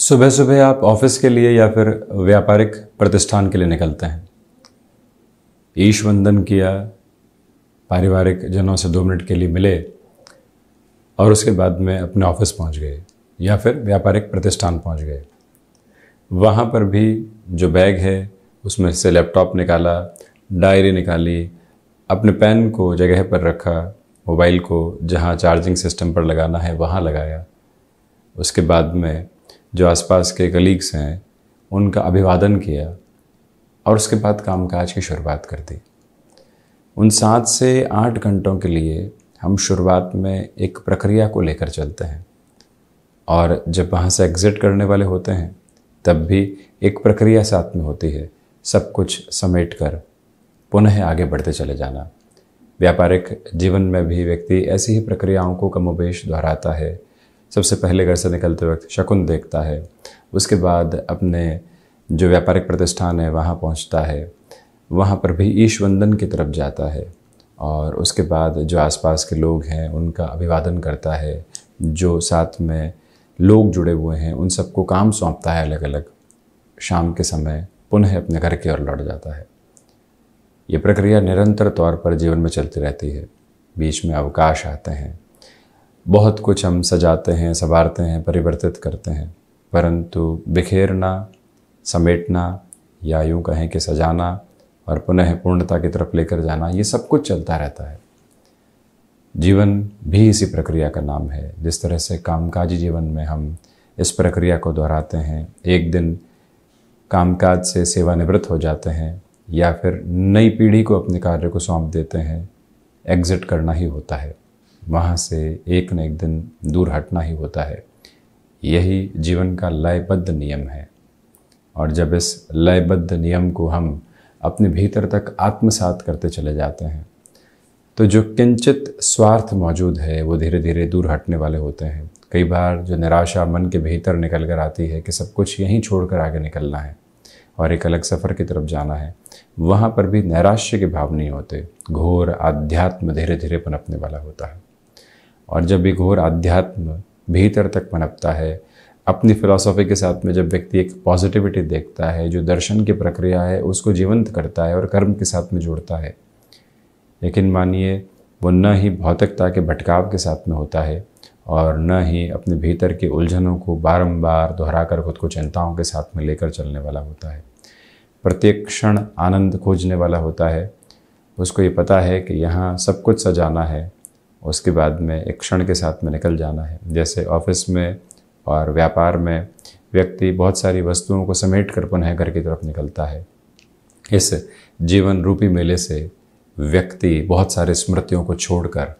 सुबह सुबह आप ऑफिस के लिए या फिर व्यापारिक प्रतिष्ठान के लिए निकलते हैं ईश वंदन किया पारिवारिक जनों से दो मिनट के लिए मिले और उसके बाद में अपने ऑफिस पहुंच गए या फिर व्यापारिक प्रतिष्ठान पहुंच गए वहाँ पर भी जो बैग है उसमें से लैपटॉप निकाला डायरी निकाली अपने पेन को जगह पर रखा मोबाइल को जहाँ चार्जिंग सिस्टम पर लगाना है वहाँ लगाया उसके बाद में जो आसपास के कलीग्स हैं उनका अभिवादन किया और उसके बाद कामकाज की शुरुआत कर दी उन सात से आठ घंटों के लिए हम शुरुआत में एक प्रक्रिया को लेकर चलते हैं और जब वहाँ से एग्ज़िट करने वाले होते हैं तब भी एक प्रक्रिया साथ में होती है सब कुछ समेट कर पुनः आगे बढ़ते चले जाना व्यापारिक जीवन में भी व्यक्ति ऐसी ही प्रक्रियाओं को कमोबेश दोहराता है सबसे पहले घर से निकलते वक्त शकुन देखता है उसके बाद अपने जो व्यापारिक प्रतिष्ठान है वहाँ पहुँचता है वहाँ पर भी ईशवंदन की तरफ जाता है और उसके बाद जो आसपास के लोग हैं उनका अभिवादन करता है जो साथ में लोग जुड़े हुए हैं उन सबको काम सौंपता है अलग अलग शाम के समय पुनः अपने घर की ओर लौट जाता है ये प्रक्रिया निरंतर तौर पर जीवन में चलती रहती है बीच में अवकाश आते हैं बहुत कुछ हम सजाते हैं संवारते हैं परिवर्तित करते हैं परंतु बिखेरना समेटना या यूँ कहें कि सजाना और पुनः पूर्णता की तरफ लेकर जाना ये सब कुछ चलता रहता है जीवन भी इसी प्रक्रिया का नाम है जिस तरह से कामकाजी जीवन में हम इस प्रक्रिया को दोहराते हैं एक दिन कामकाज से सेवानिवृत्त हो जाते हैं या फिर नई पीढ़ी को अपने कार्य को सौंप देते हैं एग्ज़िट करना ही होता है वहाँ से एक न एक दिन दूर हटना ही होता है यही जीवन का लयबद्ध नियम है और जब इस लयबद्ध नियम को हम अपने भीतर तक आत्मसात करते चले जाते हैं तो जो किंचित स्वार्थ मौजूद है वो धीरे धीरे दूर हटने वाले होते हैं कई बार जो निराशा मन के भीतर निकल कर आती है कि सब कुछ यहीं छोड़कर आगे निकलना है और एक अलग सफ़र की तरफ जाना है वहाँ पर भी नैराश्य के भाव नहीं होते घोर आध्यात्म धीरे धीरे पनपने वाला होता है और जब एक घोर आध्यात्म भीतर तक पनपता है अपनी फिलॉसफी के साथ में जब व्यक्ति एक पॉजिटिविटी देखता है जो दर्शन की प्रक्रिया है उसको जीवंत करता है और कर्म के साथ में जोड़ता है लेकिन मानिए वो न ही भौतिकता के भटकाव के साथ में होता है और न ही अपने भीतर के उलझनों को बारंबार दोहराकर खुद को चिंताओं के साथ में लेकर चलने वाला होता है प्रत्येक क्षण आनंद खोजने वाला होता है उसको ये पता है कि यहाँ सब कुछ सजाना है उसके बाद में एक क्षण के साथ में निकल जाना है जैसे ऑफिस में और व्यापार में व्यक्ति बहुत सारी वस्तुओं को समेट कर पुनः घर की तरफ निकलता है इस जीवन रूपी मेले से व्यक्ति बहुत सारे स्मृतियों को छोड़कर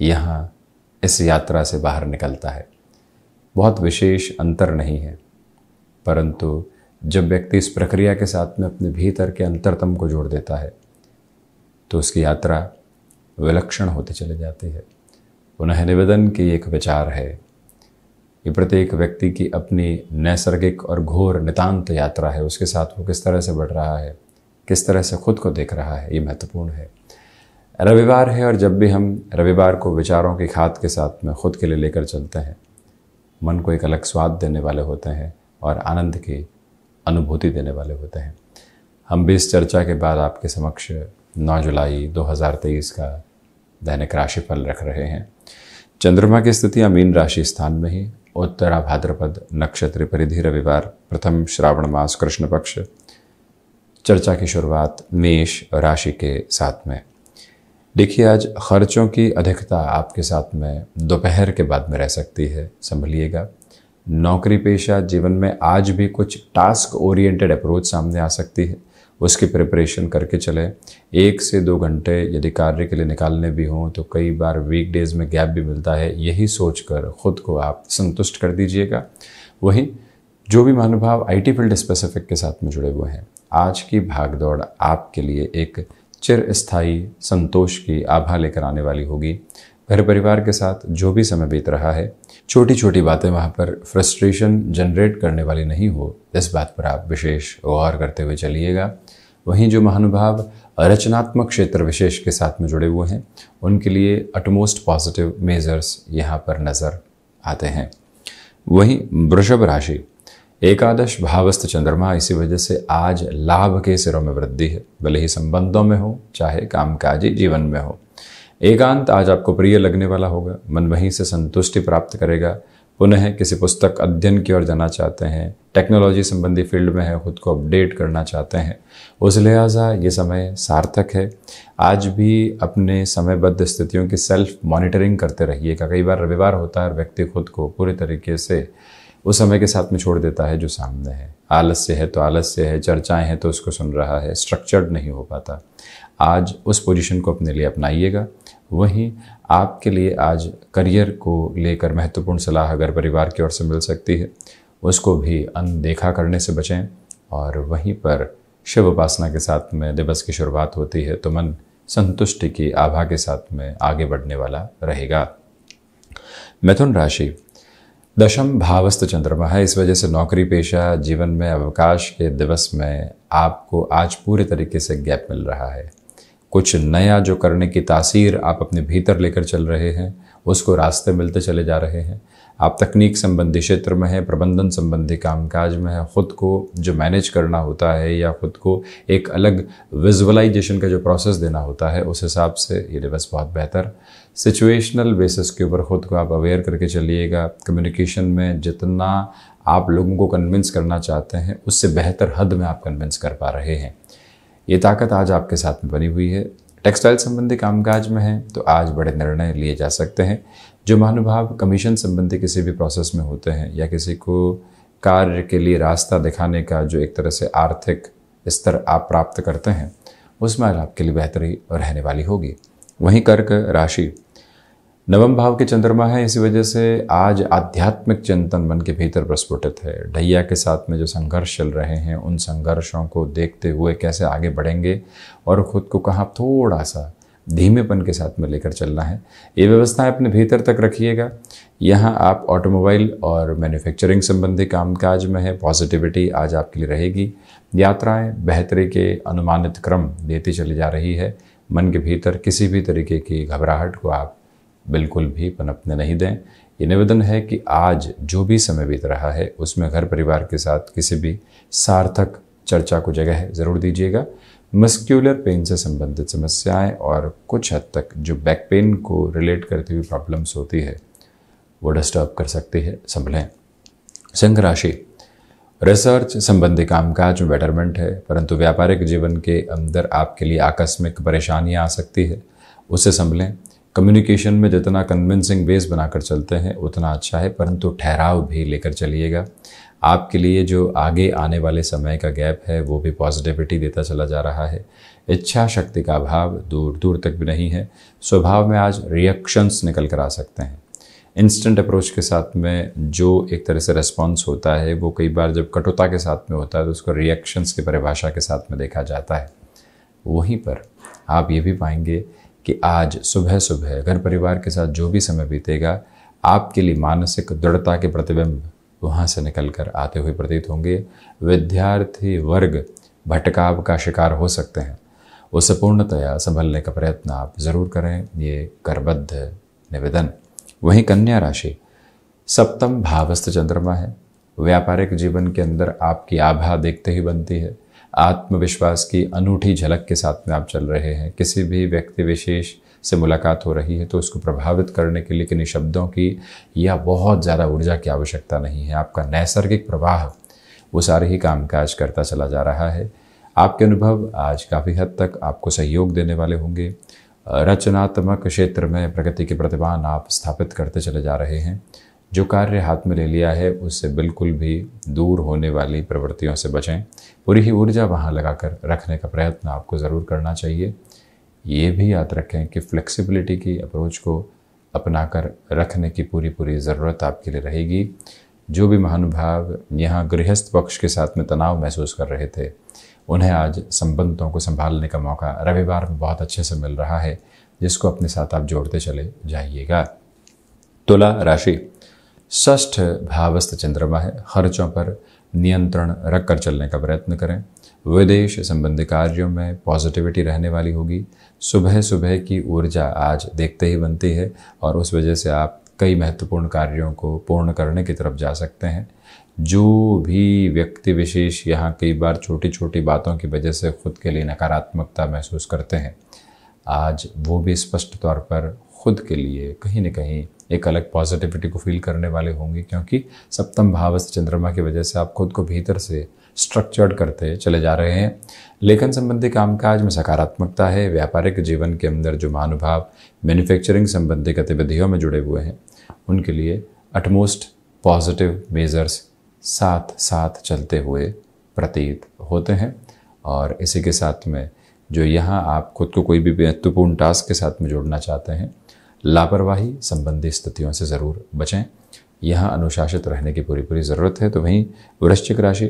यहाँ इस यात्रा से बाहर निकलता है बहुत विशेष अंतर नहीं है परंतु जब व्यक्ति इस प्रक्रिया के साथ में अपने भीतर के अंतरतम को जोड़ देता है तो उसकी यात्रा विलक्षण होते चले जाते हैं पुनः निवेदन की एक विचार है कि प्रत्येक व्यक्ति की अपनी नैसर्गिक और घोर नितान्त यात्रा है उसके साथ वो किस तरह से बढ़ रहा है किस तरह से खुद को देख रहा है ये महत्वपूर्ण है रविवार है और जब भी हम रविवार को विचारों की खाद के साथ में खुद के लिए लेकर चलते हैं मन को एक अलग स्वाद देने वाले होते हैं और आनंद की अनुभूति देने वाले होते हैं हम भी इस चर्चा के बाद आपके समक्ष 9 जुलाई 2023 का दैनिक राशिफल रख रहे हैं चंद्रमा की स्थिति अमीन राशि स्थान में ही उत्तरा भाद्रपद नक्षत्र परिधि रविवार प्रथम श्रावण मास कृष्ण पक्ष चर्चा की शुरुआत मेष राशि के साथ में देखिए आज खर्चों की अधिकता आपके साथ में दोपहर के बाद में रह सकती है संभलिएगा नौकरी पेशा जीवन में आज भी कुछ टास्क ओरिएंटेड अप्रोच सामने आ सकती है उसकी प्रिपरेशन करके चले एक से दो घंटे यदि कार्य के लिए निकालने भी हों तो कई बार वीक डेज़ में गैप भी मिलता है यही सोच कर खुद को आप संतुष्ट कर दीजिएगा वहीं जो भी महानुभाव टी फील्ड स्पेसिफिक के साथ में जुड़े हुए हैं आज की भागदौड़ आपके लिए एक चिरस्थायी संतोष की आभा लेकर आने वाली होगी घर परिवार के साथ जो भी समय बीत रहा है छोटी छोटी बातें वहाँ पर फ्रस्ट्रेशन जनरेट करने वाली नहीं हो इस बात पर आप विशेष गौर करते हुए चलिएगा वहीं जो महानुभाव रचनात्मक क्षेत्र विशेष के साथ में जुड़े हुए हैं उनके लिए अटमोस्ट पॉजिटिव मेजर्स यहाँ पर नज़र आते हैं वहीं वृषभ राशि एकादश भावस्थ चंद्रमा इसी वजह से आज लाभ के सिरों में वृद्धि है भले ही संबंधों में हो चाहे कामकाजी जीवन में हो एकांत आज आपको प्रिय लगने वाला होगा मन वहीं से संतुष्टि प्राप्त करेगा पुनः किसी पुस्तक अध्ययन की ओर जाना चाहते हैं टेक्नोलॉजी संबंधी फील्ड में है खुद को अपडेट करना चाहते हैं उस लिहाजा ये समय सार्थक है आज भी अपने समयबद्ध स्थितियों की सेल्फ मॉनिटरिंग करते रहिएगा कई बार रविवार होता है व्यक्ति खुद को पूरे तरीके से उस समय के साथ में छोड़ देता है जो सामने है आलस्य है तो आलस्य है चर्चाएं हैं तो उसको सुन रहा है स्ट्रक्चर्ड नहीं हो पाता आज उस पोजीशन को अपने लिए अपनाइएगा वहीं आपके लिए आज करियर को लेकर महत्वपूर्ण सलाह अगर परिवार की ओर से मिल सकती है उसको भी अनदेखा करने से बचें और वहीं पर शिव उपासना के साथ में दिवस की शुरुआत होती है तो मन संतुष्टि की आभा के साथ में आगे बढ़ने वाला रहेगा मिथुन राशि दशम भावस्थ चंद्रमा है इस वजह से नौकरी पेशा जीवन में अवकाश के दिवस में आपको आज पूरे तरीके से गैप मिल रहा है कुछ नया जो करने की तासीर आप अपने भीतर लेकर चल रहे हैं उसको रास्ते मिलते चले जा रहे हैं आप तकनीक संबंधी क्षेत्र में हैं प्रबंधन संबंधी कामकाज में हैं ख़ुद को जो मैनेज करना होता है या ख़ुद को एक अलग विजुअलाइजेशन का जो प्रोसेस देना होता है उस हिसाब से ये दिवस बहुत बेहतर सिचुएशनल बेसिस के ऊपर ख़ुद को आप अवेयर करके चलिएगा कम्युनिकेशन में जितना आप लोगों को कन्विंस करना चाहते हैं उससे बेहतर हद में आप कन्विंस कर पा रहे हैं ये ताकत आज आपके साथ में बनी हुई है टेक्सटाइल संबंधी कामकाज में है तो आज बड़े निर्णय लिए जा सकते हैं जो महानुभाव कमीशन संबंधी किसी भी प्रोसेस में होते हैं या किसी को कार्य के लिए रास्ता दिखाने का जो एक तरह से आर्थिक स्तर आप प्राप्त करते हैं उसमें आज आपके लिए बेहतरी रहने वाली होगी वहीं कर्क राशि नवम भाव के चंद्रमा है इसी वजह से आज आध्यात्मिक चिंतन मन के भीतर प्रस्फुटित है ढैया के साथ में जो संघर्ष चल रहे हैं उन संघर्षों को देखते हुए कैसे आगे बढ़ेंगे और खुद को कहाँ थोड़ा सा धीमेपन के साथ में लेकर चलना है ये व्यवस्थाएं अपने भीतर तक रखिएगा यहाँ आप ऑटोमोबाइल और मैन्युफैक्चरिंग संबंधी कामकाज में है पॉजिटिविटी आज आपके लिए रहेगी यात्राएं बेहतरी के अनुमानित क्रम देती चली जा रही है मन के भीतर किसी भी तरीके की घबराहट को आप बिल्कुल भी पनपने नहीं दें ये निवेदन है कि आज जो भी समय बीत रहा है उसमें घर परिवार के साथ किसी भी सार्थक चर्चा को जगह ज़रूर दीजिएगा मस्क्यूलर पेन से संबंधित समस्याएं और कुछ हद तक जो बैक पेन को रिलेट करती हुई प्रॉब्लम्स होती है वो डिस्टर्ब कर सकती है संभलें सिंह राशि रिसर्च संबंधी कामकाज में बेटरमेंट है परंतु व्यापारिक जीवन के अंदर आपके लिए आकस्मिक परेशानियाँ आ सकती है उसे संभलें कम्युनिकेशन में जितना कन्विंसिंग बेस बनाकर चलते हैं उतना अच्छा है परंतु ठहराव भी लेकर चलिएगा आपके लिए जो आगे आने वाले समय का गैप है वो भी पॉजिटिविटी देता चला जा रहा है इच्छा शक्ति का अभाव दूर दूर तक भी नहीं है स्वभाव में आज रिएक्शंस निकल कर आ सकते हैं इंस्टेंट अप्रोच के साथ में जो एक तरह से रेस्पॉन्स होता है वो कई बार जब कटुता के साथ में होता है तो उसको रिएक्शंस की परिभाषा के साथ में देखा जाता है वहीं पर आप ये भी पाएंगे कि आज सुबह सुबह घर परिवार के साथ जो भी समय बीतेगा आपके लिए मानसिक दृढ़ता के प्रतिबिंब वहाँ से निकल कर आते हुए प्रतीत होंगे विद्यार्थी वर्ग भटकाव का शिकार हो सकते हैं उसे पूर्णतया संभलने का प्रयत्न आप ज़रूर करें ये करबद्ध निवेदन वहीं कन्या राशि सप्तम भावस्थ चंद्रमा है व्यापारिक जीवन के अंदर आपकी आभा देखते ही बनती है आत्मविश्वास की अनूठी झलक के साथ में आप चल रहे हैं किसी भी व्यक्ति विशेष से मुलाकात हो रही है तो उसको प्रभावित करने के लिए किन्हीं शब्दों की या बहुत ज़्यादा ऊर्जा की आवश्यकता नहीं है आपका नैसर्गिक प्रवाह वो सारे ही कामकाज करता चला जा रहा है आपके अनुभव आज काफ़ी हद तक आपको सहयोग देने वाले होंगे रचनात्मक क्षेत्र में प्रगति की प्रतिभा आप स्थापित करते चले जा रहे हैं जो कार्य हाथ में ले लिया है उससे बिल्कुल भी दूर होने वाली प्रवृत्तियों से बचें पूरी ही ऊर्जा वहाँ लगाकर रखने का प्रयत्न आपको ज़रूर करना चाहिए ये भी याद रखें कि फ्लेक्सिबिलिटी की अप्रोच को अपनाकर रखने की पूरी पूरी ज़रूरत आपके लिए रहेगी जो भी महानुभाव यहाँ गृहस्थ पक्ष के साथ में तनाव महसूस कर रहे थे उन्हें आज संबंधों को संभालने का मौका रविवार में बहुत अच्छे से मिल रहा है जिसको अपने साथ आप जोड़ते चले जाइएगा तुला राशि ष्ठ भावस्थ चंद्रमा है खर्चों पर नियंत्रण रखकर चलने का प्रयत्न करें विदेश संबंधी कार्यों में पॉजिटिविटी रहने वाली होगी सुबह सुबह की ऊर्जा आज देखते ही बनती है और उस वजह से आप कई महत्वपूर्ण कार्यों को पूर्ण करने की तरफ जा सकते हैं जो भी व्यक्ति विशेष यहाँ कई बार छोटी छोटी बातों की वजह से खुद के लिए नकारात्मकता महसूस करते हैं आज वो भी स्पष्ट तौर पर खुद के लिए कहीं ना कहीं एक अलग पॉजिटिविटी को फील करने वाले होंगे क्योंकि सप्तम भाव से चंद्रमा की वजह से आप खुद को भीतर से स्ट्रक्चर्ड करते चले जा रहे हैं लेखन संबंधी कामकाज में सकारात्मकता है व्यापारिक जीवन के अंदर जो महानुभाव मैन्युफैक्चरिंग संबंधी गतिविधियों में जुड़े हुए हैं उनके लिए अटमोस्ट पॉजिटिव मेजर्स साथ साथ चलते हुए प्रतीत होते हैं और इसी के साथ में जो यहाँ आप खुद को कोई भी महत्वपूर्ण टास्क के साथ में जोड़ना चाहते हैं लापरवाही संबंधी स्थितियों से ज़रूर बचें यहाँ अनुशासित रहने की पूरी पूरी ज़रूरत है तो वहीं वृश्चिक राशि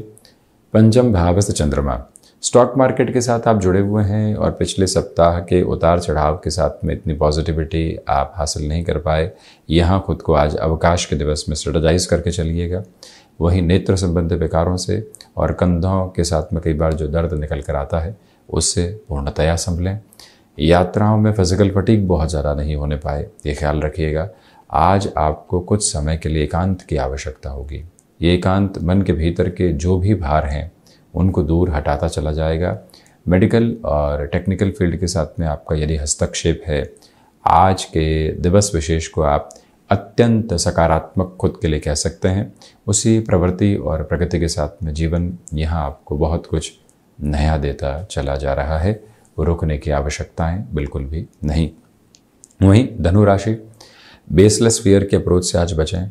पंचम भावस्थ चंद्रमा स्टॉक मार्केट के साथ आप जुड़े हुए हैं और पिछले सप्ताह के उतार चढ़ाव के साथ में इतनी पॉजिटिविटी आप हासिल नहीं कर पाए यहाँ खुद को आज अवकाश के दिवस में स्ट्रेटाइज करके चलिएगा वहीं नेत्र संबंधी विकारों से और कंधों के साथ में कई बार जो दर्द निकल कर आता है उससे पूर्णतया संभलें यात्राओं में फिजिकल फटीक बहुत ज़्यादा नहीं होने पाए ये ख्याल रखिएगा आज आपको कुछ समय के लिए एकांत की आवश्यकता होगी ये एकांत मन के भीतर के जो भी भार हैं उनको दूर हटाता चला जाएगा मेडिकल और टेक्निकल फील्ड के साथ में आपका यदि हस्तक्षेप है आज के दिवस विशेष को आप अत्यंत सकारात्मक खुद के लिए कह सकते हैं उसी प्रवृत्ति और प्रगति के साथ में जीवन यहाँ आपको बहुत कुछ नया देता चला जा रहा है रुकने की आवश्यकता है बिल्कुल भी नहीं वहीं धनुराशि बेसलेस फियर के अप्रोच से आज बचें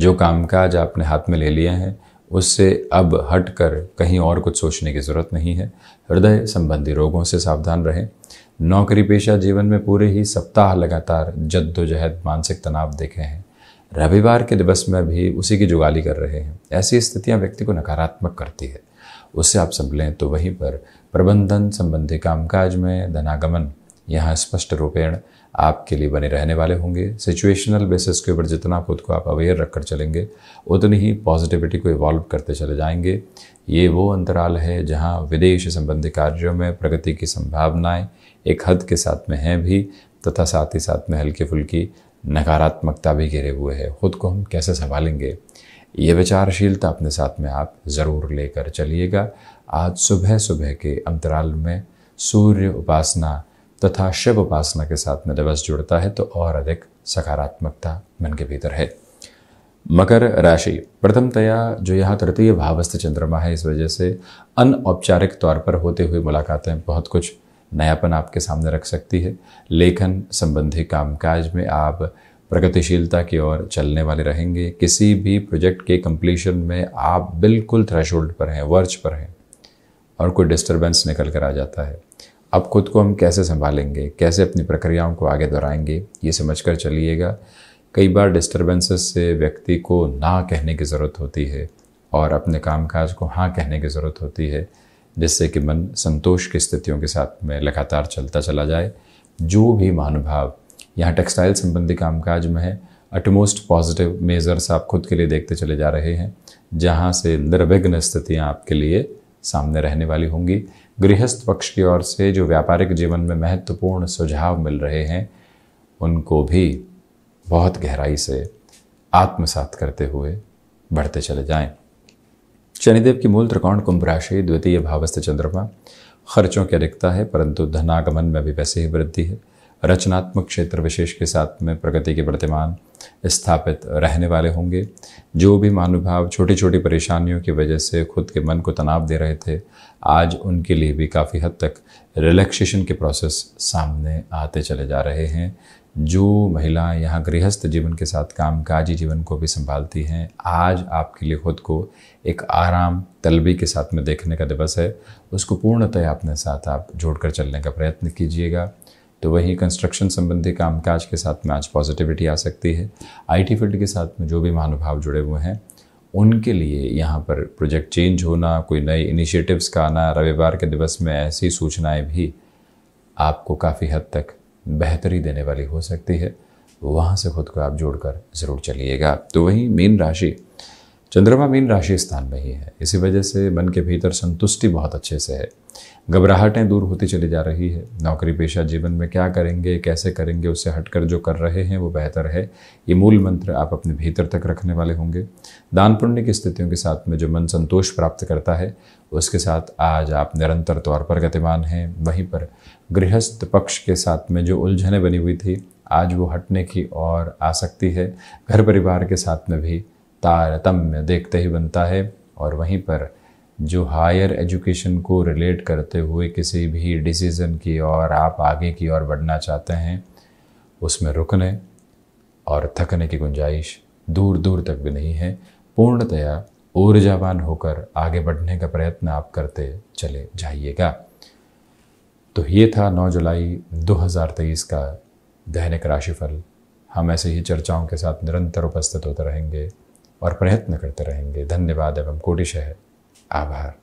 जो कामकाज आपने हाथ में ले लिए हैं उससे अब हट कर कहीं और कुछ सोचने की ज़रूरत नहीं है हृदय संबंधी रोगों से सावधान रहें नौकरी पेशा जीवन में पूरे ही सप्ताह लगातार जद्दोजहद मानसिक तनाव देखे हैं रविवार के दिवस में भी उसी की जुगाली कर रहे हैं ऐसी स्थितियां व्यक्ति को नकारात्मक करती है उससे आप संभलें तो वहीं पर प्रबंधन संबंधी कामकाज में धनागमन यहाँ स्पष्ट रूपेण आपके लिए बने रहने वाले होंगे सिचुएशनल बेसिस के ऊपर जितना खुद को आप अवेयर रखकर चलेंगे उतनी ही पॉजिटिविटी को इवॉल्व करते चले जाएंगे ये वो अंतराल है जहाँ विदेश संबंधी कार्यों में प्रगति की संभावनाएं एक हद के साथ में हैं भी तथा साथ ही साथ में हल्की फुल्की नकारात्मकता भी घिरे हुए है खुद को हम कैसे संभालेंगे ये विचारशीलता अपने साथ में आप ज़रूर लेकर चलिएगा आज सुबह सुबह के अंतराल में सूर्य उपासना तथा शिव उपासना के साथ में दिवस जुड़ता है तो और अधिक सकारात्मकता मन के भीतर है मकर राशि प्रथमतया जो यह तृतीय भावस्थ चंद्रमा है इस वजह से अनौपचारिक तौर पर होते हुए मुलाकातें बहुत कुछ नयापन आपके सामने रख सकती है लेखन संबंधी कामकाज में आप प्रगतिशीलता की ओर चलने वाले रहेंगे किसी भी प्रोजेक्ट के कंप्लीशन में आप बिल्कुल थ्रेशोल्ड पर हैं वर्च पर हैं और कोई डिस्टर्बेंस निकल कर आ जाता है अब खुद को हम कैसे संभालेंगे कैसे अपनी प्रक्रियाओं को आगे दोहराएंगे ये समझ कर चलिएगा कई बार डिस्टर्बेंसेस से व्यक्ति को ना कहने की ज़रूरत होती है और अपने कामकाज को हाँ कहने की ज़रूरत होती है जिससे कि मन संतोष की स्थितियों के साथ में लगातार चलता चला जाए जो भी महानुभाव यहाँ टेक्सटाइल संबंधी कामकाज में है अटमोस्ट पॉजिटिव मेज़र्स आप खुद के लिए देखते चले जा रहे हैं जहाँ से निर्विघ्न स्थितियाँ आपके लिए सामने रहने वाली होंगी गृहस्थ पक्ष की ओर से जो व्यापारिक जीवन में महत्वपूर्ण सुझाव मिल रहे हैं उनको भी बहुत गहराई से आत्मसात करते हुए बढ़ते चले जाएं। शनिदेव की मूल त्रिकोण कुंभ राशि द्वितीय भावस्थ चंद्रमा खर्चों की अधिकता है परंतु धनागमन में भी वैसे ही वृद्धि है रचनात्मक क्षेत्र विशेष के साथ में प्रगति के वर्तमान स्थापित रहने वाले होंगे जो भी मानुभाव छोटी छोटी परेशानियों की वजह से खुद के मन को तनाव दे रहे थे आज उनके लिए भी काफ़ी हद तक रिलैक्सेशन के प्रोसेस सामने आते चले जा रहे हैं जो महिलाएं यहाँ गृहस्थ जीवन के साथ कामकाजी जीवन को भी संभालती हैं आज आपके लिए खुद को एक आराम तलबी के साथ में देखने का दिवस है उसको पूर्णतः अपने साथ आप जोड़कर चलने का प्रयत्न कीजिएगा तो वही कंस्ट्रक्शन संबंधी कामकाज के साथ में आज पॉजिटिविटी आ सकती है आईटी फील्ड के साथ में जो भी महानुभाव जुड़े हुए हैं उनके लिए यहाँ पर प्रोजेक्ट चेंज होना कोई नए इनिशिएटिव्स का आना रविवार के दिवस में ऐसी सूचनाएं भी आपको काफ़ी हद तक बेहतरी देने वाली हो सकती है वहाँ से खुद को आप जोड़कर ज़रूर चलिएगा तो वहीं मीन राशि चंद्रमा मीन राशि स्थान में ही है इसी वजह से मन के भीतर संतुष्टि बहुत अच्छे से है घबराहटें दूर होती चली जा रही है नौकरी पेशा जीवन में क्या करेंगे कैसे करेंगे उससे हटकर जो कर रहे हैं वो बेहतर है ये मूल मंत्र आप अपने भीतर तक रखने वाले होंगे दान पुण्य की स्थितियों के साथ में जो मन संतोष प्राप्त करता है उसके साथ आज आप निरंतर तौर पर गतिमान हैं वहीं पर गृहस्थ पक्ष के साथ में जो उलझने बनी हुई थी आज वो हटने की और आ सकती है घर परिवार के साथ में भी तारतम्य देखते ही बनता है और वहीं पर जो हायर एजुकेशन को रिलेट करते हुए किसी भी डिसीज़न की और आप आगे की ओर बढ़ना चाहते हैं उसमें रुकने और थकने की गुंजाइश दूर दूर तक भी नहीं है पूर्णतया ऊर्जावान होकर आगे बढ़ने का प्रयत्न आप करते चले जाइएगा तो ये था 9 जुलाई 2023 का दैनिक राशिफल हम ऐसे ही चर्चाओं के साथ निरंतर उपस्थित होते रहेंगे और प्रयत्न करते रहेंगे धन्यवाद एवं कोटिश है آباد